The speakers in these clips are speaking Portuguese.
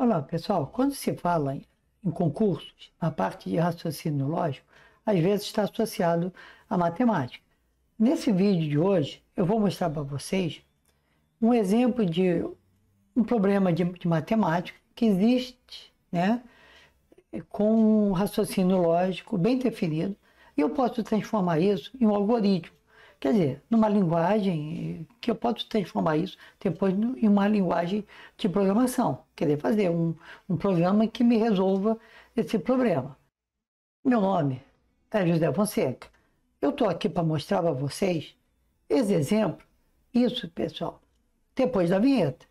Olá, pessoal. Quando se fala em concursos, na parte de raciocínio lógico, às vezes está associado à matemática. Nesse vídeo de hoje, eu vou mostrar para vocês um exemplo de um problema de, de, matemática que existe né, com um raciocínio lógico bem definido. E eu posso transformar isso em um algoritmo. Quer dizer, numa linguagem que eu posso transformar isso depois em uma linguagem de programação. Quer dizer, fazer um, um programa que me resolva esse problema. Meu nome é José Fonseca. Eu estou aqui para mostrar para vocês esse exemplo. Isso, pessoal, depois da vinheta.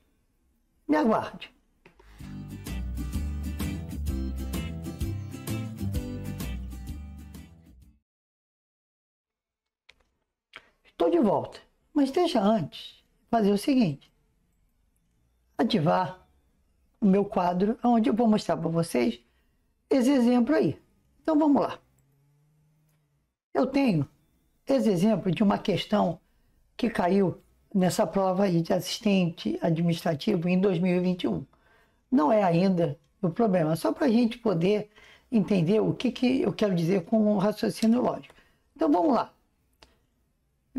Me aguarde. de volta, mas deixa antes fazer o seguinte: ativar o meu quadro, onde eu vou mostrar para vocês esse exemplo aí. Então vamos lá. Eu tenho esse exemplo de uma questão que caiu nessa prova aí de assistente administrativo em 2021. Não é ainda o problema, só para a gente poder entender o que, que eu quero dizer com o raciocínio lógico. Então vamos lá.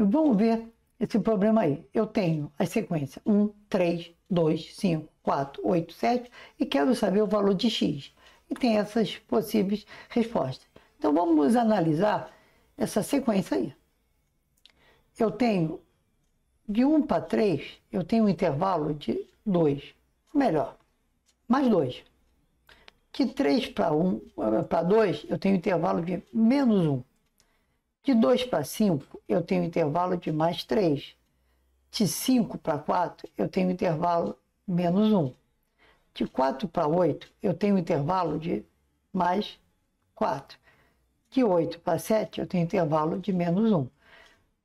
Vamos ver esse problema aí. Eu tenho as sequências 1, 3, 2, 5, 4, 8, 7 e quero saber o valor de x. E tem essas possíveis respostas. Então vamos analisar essa sequência aí. Eu tenho de 1 para 3, eu tenho um intervalo de 2. Melhor, mais 2. De 3 para 2, eh, eu tenho um intervalo de menos 1. De 2 para 5, eu tenho intervalo de mais 3. De 5 para 4, eu tenho intervalo menos 1. De 4 para 8, eu tenho intervalo de mais 4. De 8 para 7, eu tenho intervalo de menos 1.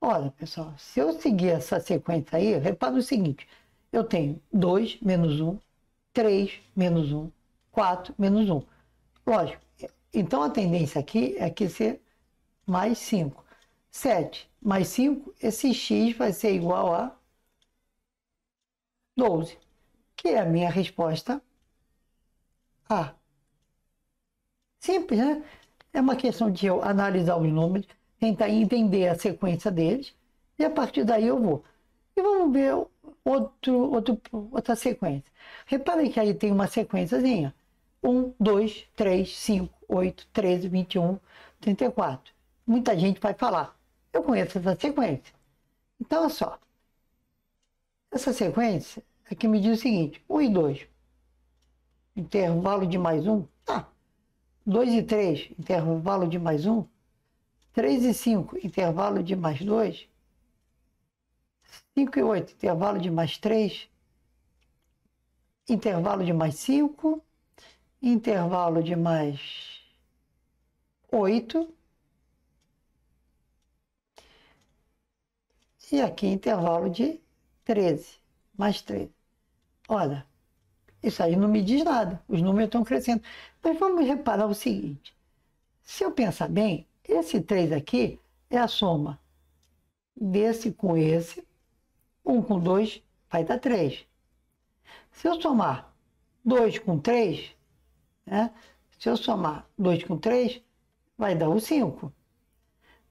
Olha, pessoal, se eu seguir essa sequência aí, repara o seguinte: eu tenho 2 menos 1, 3 menos 1, 4 menos 1. Lógico, então a tendência aqui é que você mais 5. 7 mais 5, esse x vai ser igual a 12, que é a minha resposta A. Simples, né? É uma questão de eu analisar os números, tentar entender a sequência deles, e a partir daí eu vou. E vamos ver outro, outro, outra sequência. Reparem que aí tem uma sequenciazinha. 1, 2, 3, 5, 8, 13, 21, 34 muita gente vai falar. Eu conheço essa sequência. Então, olha só. Essa sequência aqui é me diz o seguinte: 1 e 2, intervalo de mais 1, tá. 2 e 3, intervalo de mais 1. 3 e 5, intervalo de mais 2. 5 e 8, intervalo de mais 3. Intervalo de mais 5. Intervalo de mais 8 E aqui intervalo de 13, mais 13. Olha, isso aí não me diz nada, os números estão crescendo. Mas vamos reparar o seguinte: se eu pensar bem, esse 3 aqui é a soma desse com esse, 1 com 2 vai dar 3. Se eu somar 2 com 3, né? se eu somar 2 com 3, vai dar o 5.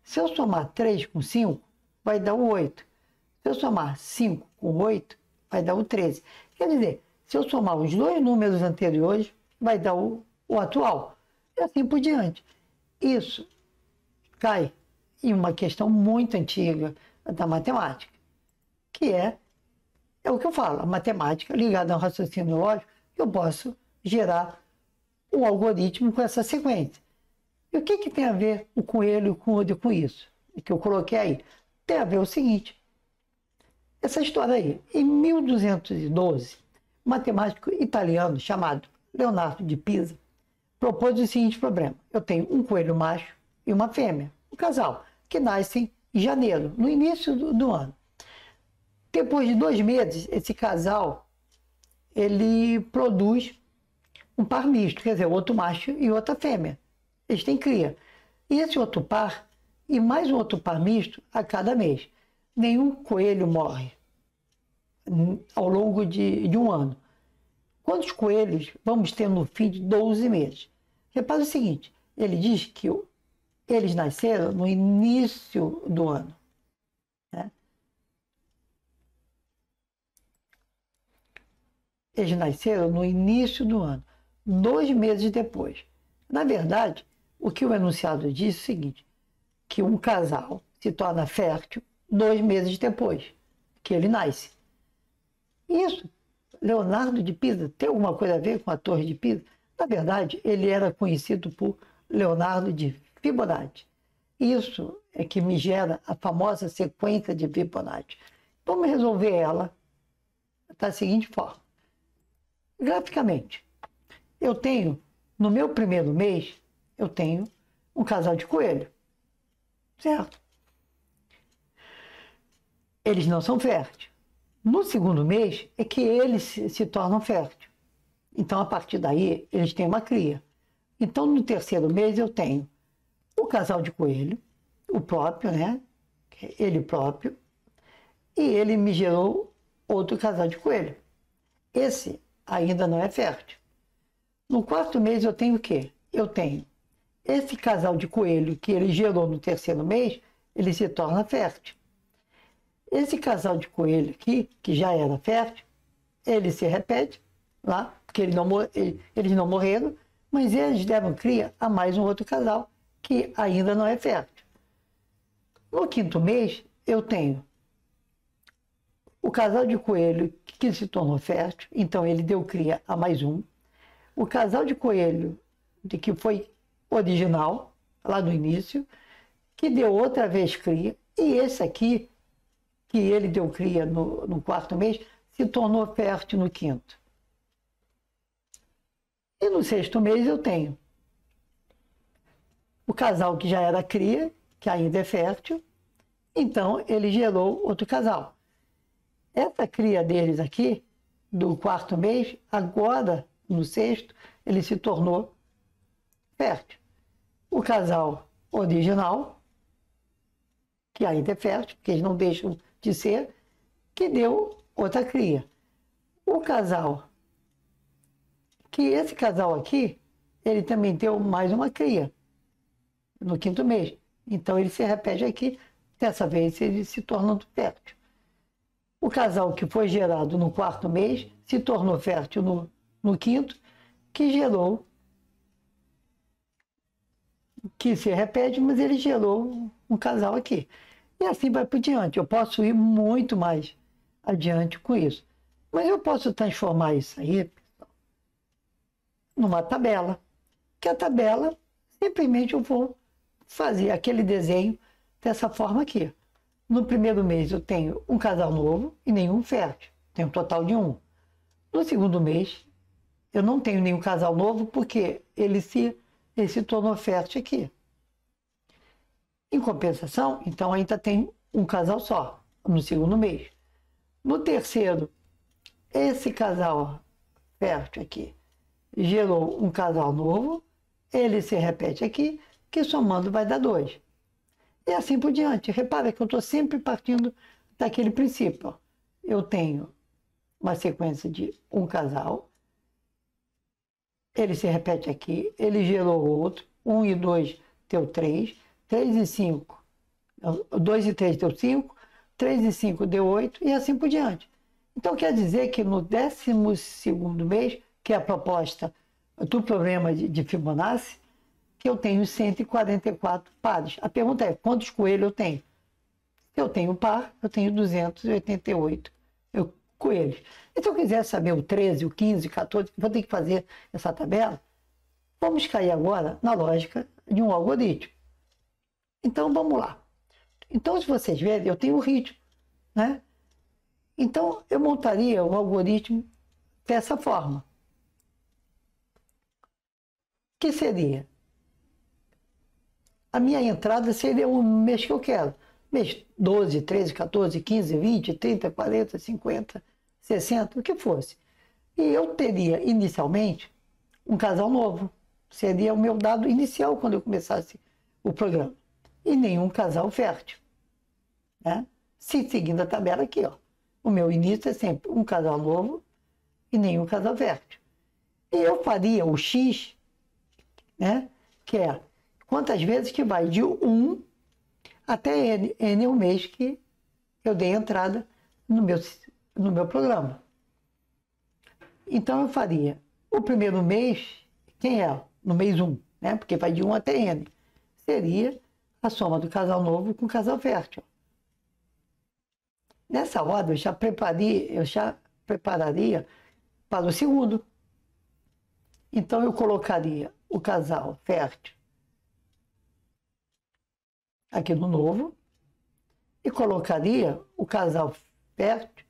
Se eu somar 3 com 5, vai dar o 8. Se eu somar 5 com 8, vai dar o 13. Quer dizer, se eu somar os dois números anteriores, vai dar o, o atual. E assim por diante. Isso cai em uma questão muito antiga da matemática, que é, é o que eu falo, a matemática ligada ao raciocínio lógico, eu posso gerar um algoritmo com essa sequência. E o que, que tem a ver o coelho com o com isso? Que eu coloquei aí tem a ver o seguinte. Essa história aí, em 1212, um matemático italiano chamado Leonardo de Pisa propôs o seguinte problema. Eu tenho um coelho macho e uma fêmea, um casal, que nascem em janeiro, no início do, do ano. Depois de dois meses, esse casal ele produz um par misto, quer dizer, outro macho e outra fêmea. Eles têm cria. E esse outro par e mais um outro par misto a cada mês. Nenhum coelho morre ao longo de, de um ano. Quantos coelhos vamos ter no fim de 12 meses? Repare o seguinte: ele diz que eles nasceram no início do ano. Né? Eles nasceram no início do ano, dois meses depois. Na verdade, o que o enunciado diz é o seguinte: que um casal se torna fértil dois meses depois que ele nasce. Isso, Leonardo de Pisa, tem alguma coisa a ver com a Torre de Pisa? Na verdade, ele era conhecido por Leonardo de Fibonacci. Isso é que me gera a famosa sequência de Fibonacci. Vamos resolver ela da seguinte forma. Graficamente, eu tenho, no meu primeiro mês, eu tenho um casal de coelho certo? Eles não são férteis. No segundo mês é que eles se tornam férteis. Então, a partir daí, eles têm uma cria. Então, no terceiro mês, eu tenho o casal de coelho, o próprio, né? Ele próprio. E ele me gerou outro casal de coelho. Esse ainda não é fértil. No quarto mês, eu tenho o quê? Eu tenho esse casal de coelho que ele gerou no terceiro mês, ele se torna fértil. Esse casal de coelho aqui, que já era fértil, ele se repete lá, porque ele não, eles não morreram, mas eles deram cria a mais um outro casal que ainda não é fértil. No quinto mês, eu tenho o casal de coelho que se tornou fértil, então ele deu cria a mais um. O casal de coelho de que foi original, lá no início, que deu outra vez cria, e esse aqui, que ele deu cria no, no quarto mês, se tornou fértil no quinto. E no sexto mês eu tenho o casal que já era cria, que ainda é fértil, então ele gerou outro casal. Essa cria deles aqui, do quarto mês, agora no sexto, ele se tornou fértil o casal original, que ainda é fértil, porque eles não deixam de ser, que deu outra cria. O casal, que esse casal aqui, ele também deu mais uma cria no quinto mês. Então ele se repete aqui, dessa vez ele se tornando fértil. O casal que foi gerado no quarto mês se tornou fértil no, no quinto, que gerou que se repete, mas ele gerou um casal aqui. E assim vai por diante. Eu posso ir muito mais adiante com isso. Mas eu posso transformar isso aí pessoal, numa tabela. Que a tabela, simplesmente eu vou fazer aquele desenho dessa forma aqui. No primeiro mês eu tenho um casal novo e nenhum fértil. Tenho um total de um. No segundo mês, eu não tenho nenhum casal novo porque ele se esse se tornou fértil aqui. Em compensação, então ainda tem um casal só no segundo mês. No terceiro, esse casal fértil aqui gerou um casal novo, ele se repete aqui, que somando vai dar dois. E assim por diante. Repara que eu estou sempre partindo daquele princípio. Eu tenho uma sequência de um casal, ele se repete aqui, ele gerou outro, 1 um e 2 deu 3, 3 e 5, 2 e 3 deu 5, 3 e 5 deu 8 e assim por diante. Então quer dizer que no 12 mês, que é a proposta do problema de, de Fibonacci, que eu tenho 144 pares. A pergunta é: quantos coelhos eu tenho? eu tenho par, eu tenho 288 com eles. E se eu quiser saber o 13, o 15, o 14, vou ter que fazer essa tabela. Vamos cair agora na lógica de um algoritmo. Então vamos lá. Então, se vocês verem, eu tenho o ritmo, né? Então, eu montaria o algoritmo dessa forma. Que seria? A minha entrada seria o mês que eu quero. Mês 12, 13, 14, 15, 20, 30, 40, 50, 60, o que fosse. E eu teria, inicialmente, um casal novo. Seria o meu dado inicial quando eu começasse o programa. E nenhum casal fértil. Né? Se seguindo a tabela aqui, ó. O meu início é sempre um casal novo e nenhum casal fértil. E eu faria o X, né? Que é quantas vezes que vai de 1 até N. N é o mês que eu dei entrada no meu no meu programa. Então eu faria o primeiro mês, quem é? No mês 1, um, né? Porque vai de 1 um até N. Seria a soma do casal novo com o casal fértil. Nessa hora eu já prepararia, eu já prepararia para o segundo. Então eu colocaria o casal fértil aqui no novo e colocaria o casal fértil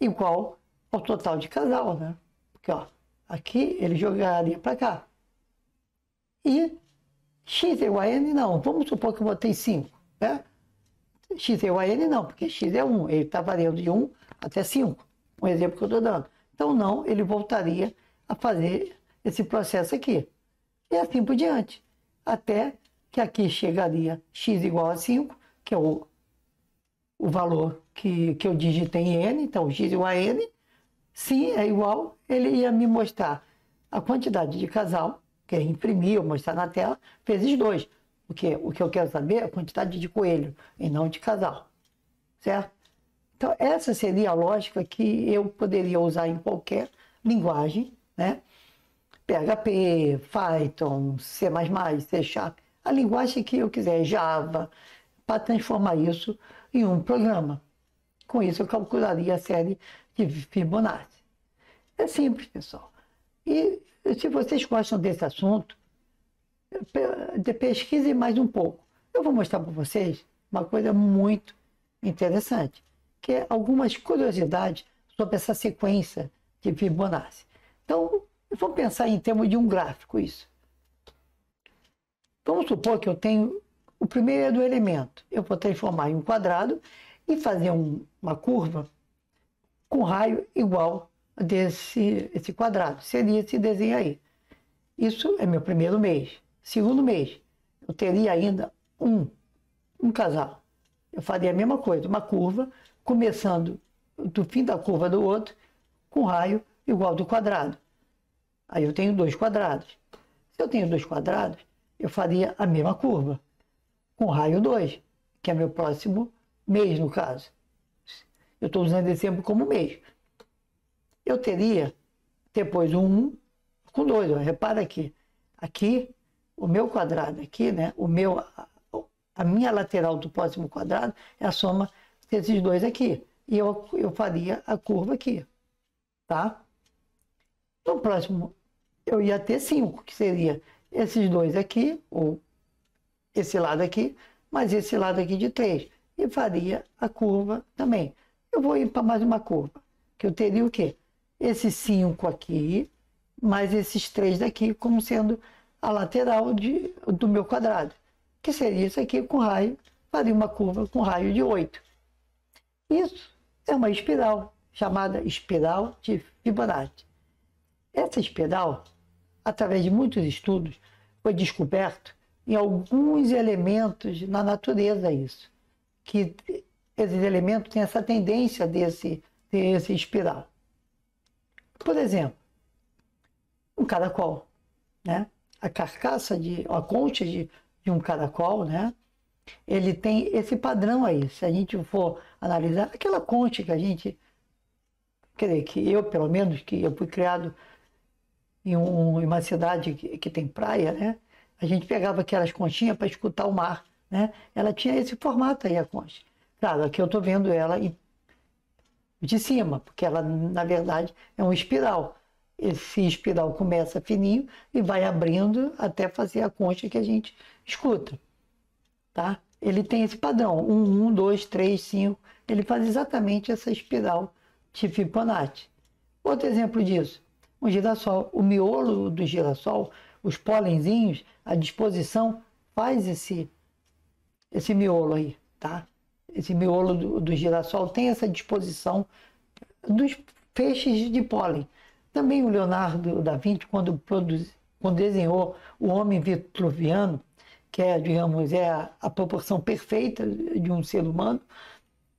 igual ao total de casal, né? Porque, ó, aqui ele jogaria para cá. E x igual é a n, não. Vamos supor que eu botei 5, né? x igual é a n, não, porque x é 1. Ele está variando de 1 até 5. Um exemplo que eu estou dando. Então, não, ele voltaria a fazer esse processo aqui. E assim por diante. Até que aqui chegaria x igual a 5, que é o, o valor que, que eu digitei em N, então X e a N, sim, é igual, ele ia me mostrar a quantidade de casal, que é imprimir ou mostrar na tela, vezes 2. O que, o que eu quero saber é a quantidade de coelho e não de casal, certo? Então, essa seria a lógica que eu poderia usar em qualquer linguagem, né? PHP, Python, C++, C Sharp, a linguagem que eu quiser, Java, para transformar isso em um programa. Com isso, eu calcularia a série de Fibonacci. É simples, pessoal. E se vocês gostam desse assunto, pesquisem mais um pouco. Eu vou mostrar para vocês uma coisa muito interessante, que é algumas curiosidades sobre essa sequência de Fibonacci. Então, vamos pensar em termos de um gráfico isso. Vamos supor que eu tenho o primeiro elemento. Eu vou transformar em um quadrado e fazer um, uma curva com raio igual desse esse quadrado. Seria esse desenho aí. Isso é meu primeiro mês. Segundo mês, eu teria ainda um, um casal. Eu faria a mesma coisa, uma curva, começando do fim da curva do outro, com raio igual do quadrado. Aí eu tenho dois quadrados. Se eu tenho dois quadrados, eu faria a mesma curva, com raio 2, que é meu próximo mês no caso, eu estou usando dezembro como mês, eu teria depois um com dois Repara aqui, aqui, o meu quadrado aqui, né? o meu, a minha lateral do próximo quadrado é a soma desses dois aqui. E eu, eu faria a curva aqui, tá? No próximo, eu ia ter cinco que seria esses dois aqui, ou esse lado aqui, mais esse lado aqui de três e faria a curva também. Eu vou ir para mais uma curva, que eu teria o quê? Esses 5 aqui, mais esses 3 daqui, como sendo a lateral de, do meu quadrado, que seria isso aqui com raio, faria uma curva com raio de 8. Isso é uma espiral, chamada espiral de Fibonacci. Essa espiral, através de muitos estudos, foi descoberto em alguns elementos na natureza isso que esses elementos têm essa tendência de se, espiral. Por exemplo, um caracol, né? A carcaça de, a concha de, de um caracol, né? Ele tem esse padrão aí. Se a gente for analisar aquela concha que a gente, quer dizer, que eu pelo menos que eu fui criado em, um, em uma cidade que, que tem praia, né? A gente pegava aquelas conchinhas para escutar o mar né? Ela tinha esse formato aí, a concha. Claro, aqui eu estou vendo ela de cima, porque ela, na verdade, é um espiral. Esse espiral começa fininho e vai abrindo até fazer a concha que a gente escuta. Tá? Ele tem esse padrão, 1, 1, 2, 3, 5. Ele faz exatamente essa espiral de Fibonacci. Outro exemplo disso, um girassol. O miolo do girassol, os pólenzinhos, a disposição faz esse esse miolo aí, tá? Esse miolo do, do girassol tem essa disposição dos feixes de pólen. Também o Leonardo da Vinci, quando, produz, quando desenhou o homem vitruviano, que é, digamos, é a, a proporção perfeita de um ser humano,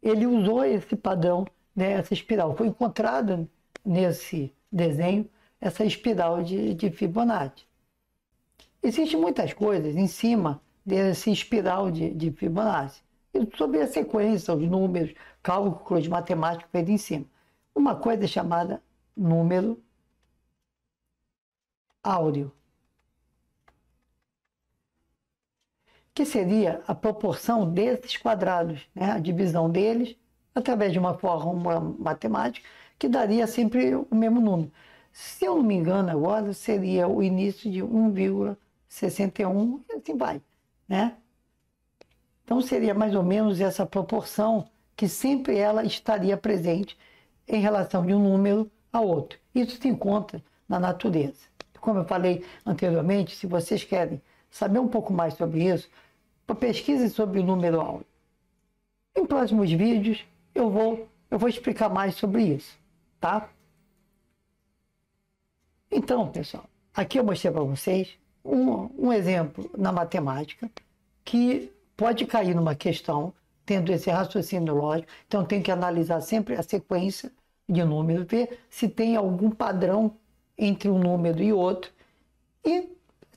ele usou esse padrão, né, essa espiral. Foi encontrada nesse desenho essa espiral de, de Fibonacci. Existem muitas coisas em cima desse espiral de, de Fibonacci. E sobre a sequência, os números, cálculos matemáticos feitos em cima. Uma coisa é chamada número áureo, que seria a proporção desses quadrados, né? a divisão deles, através de uma fórmula matemática, que daria sempre o mesmo número. Se eu não me engano agora, seria o início de 1,61 e assim vai né? Então seria mais ou menos essa proporção que sempre ela estaria presente em relação de um número a outro. Isso se encontra na natureza. Como eu falei anteriormente, se vocês querem saber um pouco mais sobre isso, pesquise sobre o número áureo. Em próximos vídeos eu vou, eu vou explicar mais sobre isso, tá? Então, pessoal, aqui eu mostrei para vocês um, um exemplo na matemática que pode cair numa questão tendo esse raciocínio lógico. Então, tem que analisar sempre a sequência de números, ver se tem algum padrão entre um número e outro. E,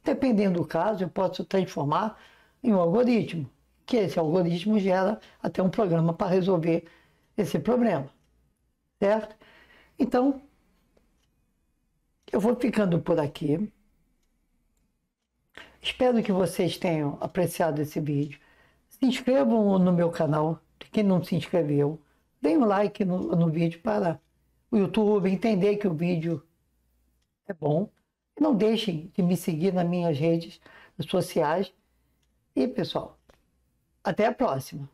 dependendo do caso, eu posso transformar em um algoritmo, que esse algoritmo gera até um programa para resolver esse problema. Certo? Então, eu vou ficando por aqui. Espero que vocês tenham apreciado esse vídeo. Se inscrevam no meu canal, quem não se inscreveu. Deem um like no, no vídeo para o YouTube entender que o vídeo é bom. E não deixem de me seguir nas minhas redes sociais. E, pessoal, até a próxima!